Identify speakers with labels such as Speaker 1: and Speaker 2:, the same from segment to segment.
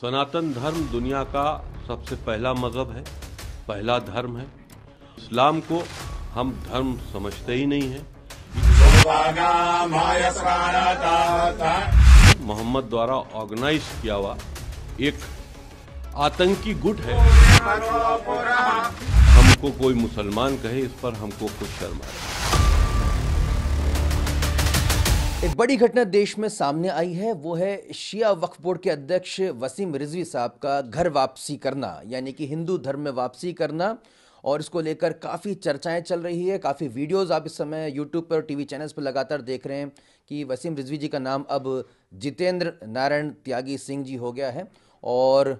Speaker 1: सनातन धर्म दुनिया का सबसे पहला मज़हब है पहला धर्म है इस्लाम को हम धर्म समझते ही नहीं है मोहम्मद द्वारा ऑर्गेनाइज किया हुआ एक आतंकी गुट है हमको कोई मुसलमान कहे इस पर हमको कुछ शर्मा है एक बड़ी घटना देश में सामने आई है वो है शिया वक्फ बोर्ड के अध्यक्ष वसीम रिजवी साहब का घर वापसी करना यानी कि हिंदू धर्म में वापसी करना और इसको लेकर काफ़ी चर्चाएं चल रही है काफ़ी वीडियोस आप इस समय यूट्यूब पर टीवी चैनल्स पर लगातार देख रहे हैं कि वसीम रिजवी जी का नाम अब जितेंद्र नारायण त्यागी सिंह जी हो गया है और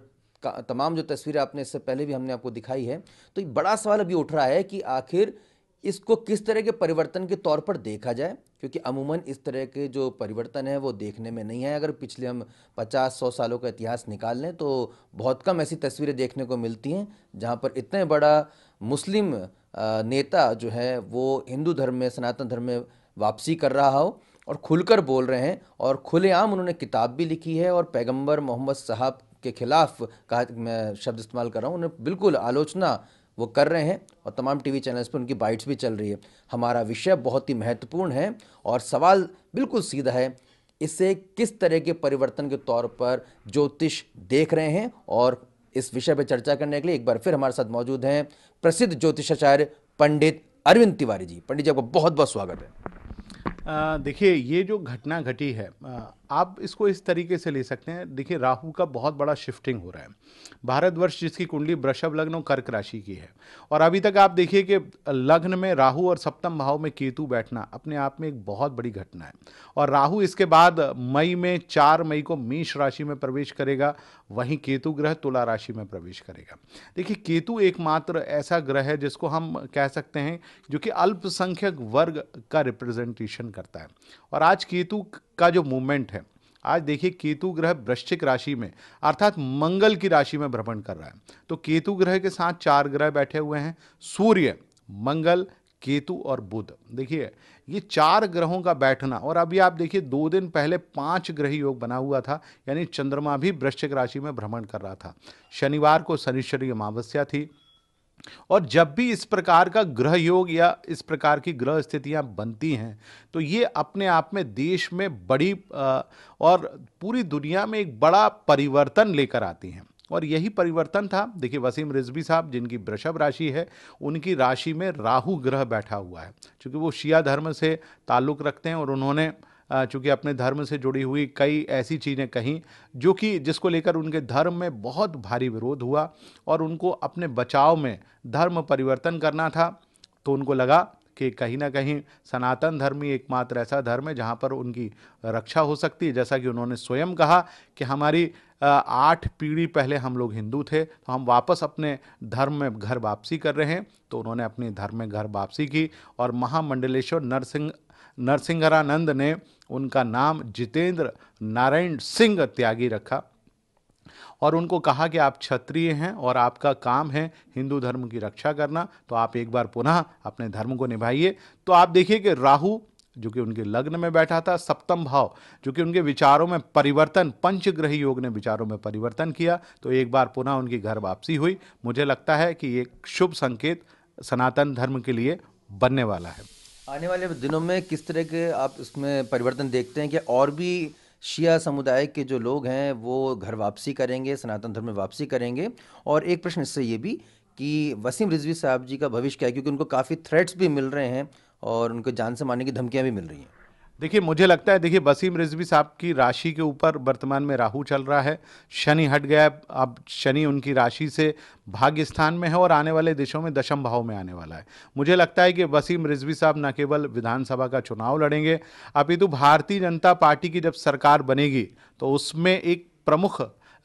Speaker 1: तमाम जो तस्वीरें आपने इससे पहले भी हमने आपको दिखाई है तो बड़ा सवाल अभी उठ रहा है कि आखिर इसको किस तरह के परिवर्तन के तौर पर देखा जाए क्योंकि अमूमन इस तरह के जो परिवर्तन है वो देखने में नहीं है अगर पिछले हम 50-100 सालों का इतिहास निकाल लें तो बहुत कम ऐसी तस्वीरें देखने को मिलती हैं जहाँ पर इतने बड़ा मुस्लिम नेता जो है वो हिंदू धर्म में सनातन धर्म में वापसी कर रहा हो और खुलकर बोल रहे हैं और खुलेआम उन्होंने किताब भी लिखी है और पैगम्बर मोहम्मद साहब के खिलाफ कहा मैं शब्द इस्तेमाल कर रहा हूँ उन्हें बिल्कुल आलोचना वो कर रहे हैं और तमाम टीवी चैनल्स पर उनकी बाइट्स भी चल रही है हमारा विषय बहुत ही महत्वपूर्ण है और सवाल बिल्कुल सीधा है इसे किस तरह के परिवर्तन के तौर पर ज्योतिष देख रहे हैं और इस विषय पर चर्चा करने के लिए एक बार फिर हमारे साथ मौजूद हैं प्रसिद्ध ज्योतिषाचार्य पंडित अरविंद तिवारी जी पंडित जी आपका बहुत बहुत स्वागत है देखिए
Speaker 2: ये जो घटना घटी है आ, आप इसको इस तरीके से ले सकते हैं देखिए राहु का बहुत बड़ा शिफ्टिंग हो रहा है भारतवर्ष जिसकी कुंडली वृषभ लग्न और कर्क राशि की है और अभी तक आप देखिए कि लग्न में राहु और सप्तम भाव में केतु बैठना अपने आप में एक बहुत बड़ी घटना है और राहु इसके बाद मई में चार मई को मेष राशि में प्रवेश करेगा वहीं केतु ग्रह तुला राशि में प्रवेश करेगा देखिए केतु एकमात्र ऐसा ग्रह है जिसको हम कह सकते हैं जो कि अल्पसंख्यक वर्ग का रिप्रेजेंटेशन करता है और आज केतु का जो मूवमेंट है आज देखिए केतु ग्रह वृश्चिक राशि में अर्थात मंगल की राशि में भ्रमण कर रहा है तो केतु ग्रह के साथ चार ग्रह बैठे हुए हैं सूर्य मंगल केतु और बुध देखिए ये चार ग्रहों का बैठना और अभी आप देखिए दो दिन पहले पांच ग्रह योग बना हुआ था यानी चंद्रमा भी वृश्चिक राशि में भ्रमण कर रहा था शनिवार को शनिश्चरी अमावस्या थी और जब भी इस प्रकार का ग्रह योग या इस प्रकार की ग्रह स्थितियां बनती हैं तो ये अपने आप में देश में बड़ी और पूरी दुनिया में एक बड़ा परिवर्तन लेकर आती हैं और यही परिवर्तन था देखिए वसीम रिजवी साहब जिनकी वृषभ राशि है उनकी राशि में राहु ग्रह बैठा हुआ है क्योंकि वो शिया धर्म से ताल्लुक़ रखते हैं और उन्होंने चूँकि अपने धर्म से जुड़ी हुई कई ऐसी चीज़ें कहीं जो कि जिसको लेकर उनके धर्म में बहुत भारी विरोध हुआ और उनको अपने बचाव में धर्म परिवर्तन करना था तो उनको लगा कि कहीं ना कहीं सनातन धर्म ही एकमात्र ऐसा धर्म है जहाँ पर उनकी रक्षा हो सकती है जैसा कि उन्होंने स्वयं कहा कि हमारी आठ पीढ़ी पहले हम लोग हिंदू थे तो हम वापस अपने धर्म में घर वापसी कर रहे हैं तो उन्होंने अपने धर्म में घर वापसी की और महामंडलेश्वर नरसिंह नरसिंहरानंद ने उनका नाम जितेंद्र नारायण सिंह त्यागी रखा और उनको कहा कि आप क्षत्रिय हैं और आपका काम है हिंदू धर्म की रक्षा करना तो आप एक बार पुनः अपने धर्म को निभाइए तो आप देखिए कि राहु जो कि उनके लग्न में बैठा था सप्तम भाव जो कि उनके विचारों में परिवर्तन पंचग्रही योग ने विचारों में परिवर्तन किया तो एक बार पुनः उनकी घर वापसी हुई मुझे लगता है कि ये शुभ संकेत सनातन धर्म के लिए बनने वाला है
Speaker 1: आने वाले दिनों में किस तरह के आप इसमें परिवर्तन देखते हैं कि और भी शिया समुदाय के जो लोग हैं वो घर वापसी करेंगे सनातन धर्म में वापसी करेंगे और एक प्रश्न इससे ये भी कि वसीम रिजवी साहब जी का भविष्य क्या है क्योंकि उनको काफ़ी थ्रेट्स भी मिल रहे हैं और उनको जान से मारने की धमकियाँ भी मिल रही हैं देखिए
Speaker 2: मुझे लगता है देखिए वसीम रिजवी साहब की राशि के ऊपर वर्तमान में राहु चल रहा है शनि हट गया अब शनि उनकी राशि से भाग्य स्थान में है और आने वाले देशों में दशम भाव में आने वाला है मुझे लगता है कि वसीम रिजवी साहब न केवल विधानसभा का चुनाव लड़ेंगे अपितु भारतीय जनता पार्टी की जब सरकार बनेगी तो उसमें एक प्रमुख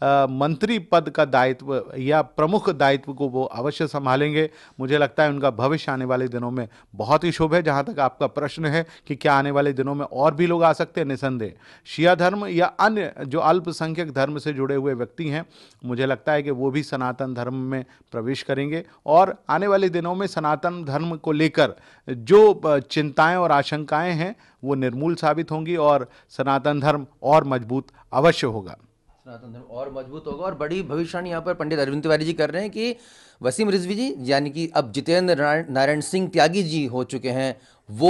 Speaker 2: मंत्री पद का दायित्व या प्रमुख दायित्व को वो अवश्य संभालेंगे मुझे लगता है उनका भविष्य आने वाले दिनों में बहुत ही शुभ है जहाँ तक आपका प्रश्न है कि क्या आने वाले दिनों में और भी लोग आ सकते हैं निसंदेह शिया धर्म या अन्य जो अल्पसंख्यक धर्म से जुड़े हुए व्यक्ति हैं मुझे लगता है कि वो भी सनातन धर्म में प्रवेश करेंगे और आने वाले दिनों में सनातन धर्म को लेकर जो चिंताएं और आशंकाएं हैं वो निर्मूल साबित होंगी और सनातन धर्म और मजबूत अवश्य होगा
Speaker 1: सनातन धर्म और मजबूत होगा और बड़ी भविष्यवाणी यहाँ पर पंडित अरविंद तिवारी जी कर रहे हैं कि वसीम रिजवी जी यानी कि अब जितेंद्र नारायण सिंह त्यागी जी हो चुके हैं वो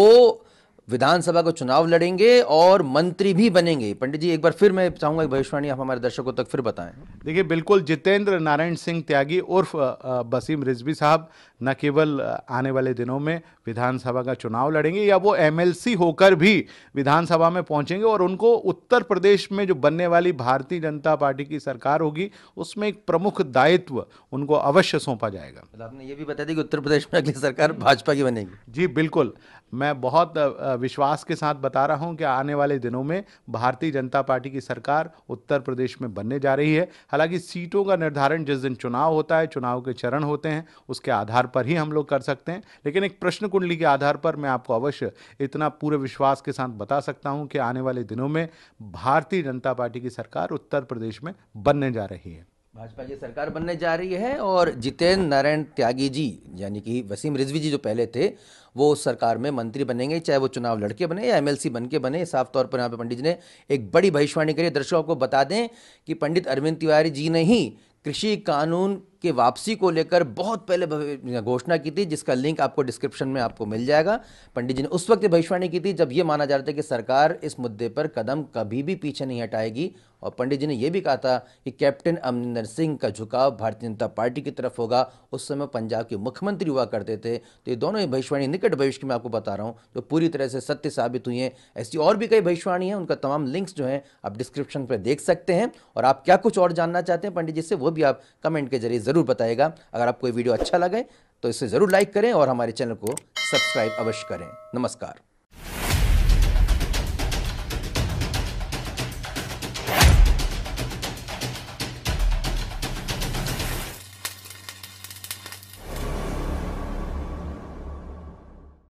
Speaker 1: विधानसभा को चुनाव लड़ेंगे और मंत्री भी बनेंगे पंडित जी एक बार फिर मैं चाहूंगा भविष्यवाणी आप हमारे दर्शकों तक फिर बताएं
Speaker 2: देखिए बिल्कुल जितेंद्र नारायण सिंह त्यागी उर्फ बसीम रिजवी साहब न केवल आने वाले दिनों में विधानसभा का चुनाव लड़ेंगे या वो एमएलसी होकर भी विधानसभा में पहुंचेंगे और उनको उत्तर प्रदेश में जो बनने वाली भारतीय जनता पार्टी की सरकार होगी उसमें एक प्रमुख दायित्व उनको अवश्य सौंपा जाएगा आपने ये भी बता दी कि उत्तर प्रदेश में अगली सरकार भाजपा की बनेगी जी बिल्कुल मैं बहुत विश्वास के साथ बता रहा हूँ कि आने वाले दिनों में भारतीय जनता पार्टी की सरकार उत्तर प्रदेश में बनने जा रही है हालांकि सीटों का निर्धारण जिस दिन चुनाव होता है चुनाव के चरण होते हैं उसके आधार पर ही हम लोग कर सकते हैं लेकिन एक प्रश्न कुंडली के आधार पर मैं आपको अवश्य इतना पूरे विश्वास के साथ बता सकता हूं कि आने वाले दिनों में भारतीय जनता पार्टी की सरकार उत्तर प्रदेश में बनने जा रही है
Speaker 1: भाजपा की सरकार बनने जा रही है और जितेंद्र नारायण त्यागी जी यानी कि वसीम रिजवी जी जो पहले थे वो उस सरकार में मंत्री बनेंगे चाहे वो चुनाव लड़के बने या एमएलसी बन के बने साफ तौर पर यहाँ पे पंडित जी ने एक बड़ी भविष्यवाणी करी दर्शकों को बता दें कि पंडित अरविंद तिवारी जी ने ही कृषि कानून के वापसी को लेकर बहुत पहले घोषणा की थी जिसका लिंक आपको डिस्क्रिप्शन में आपको मिल जाएगा पंडित जी ने उस वक्त भविष्यवाणी की थी जब ये माना जा रहा था कि सरकार इस मुद्दे पर कदम कभी भी पीछे नहीं हटाएगी और पंडित जी ने यह भी कहा था कि कैप्टन अमरिंदर सिंह का झुकाव भारतीय जनता पार्टी की तरफ होगा उस समय पंजाब के मुख्यमंत्री हुआ करते थे तो ये दोनों ही भविष्यवाणी निकट भविष्य की मैं आपको बता रहा हूँ जो पूरी तरह से सत्य साबित हुई हैं ऐसी और भी कई भविष्यवाणी हैं उनका तमाम लिंक्स जो हैं आप डिस्क्रिप्शन पर देख सकते हैं और आप क्या कुछ और जानना चाहते हैं पंडित जी से वो भी आप कमेंट के जरिए ज़रूर बताएगा अगर आपको ये वीडियो अच्छा लगे तो इसे ज़रूर लाइक करें और हमारे चैनल को सब्सक्राइब अवश्य करें नमस्कार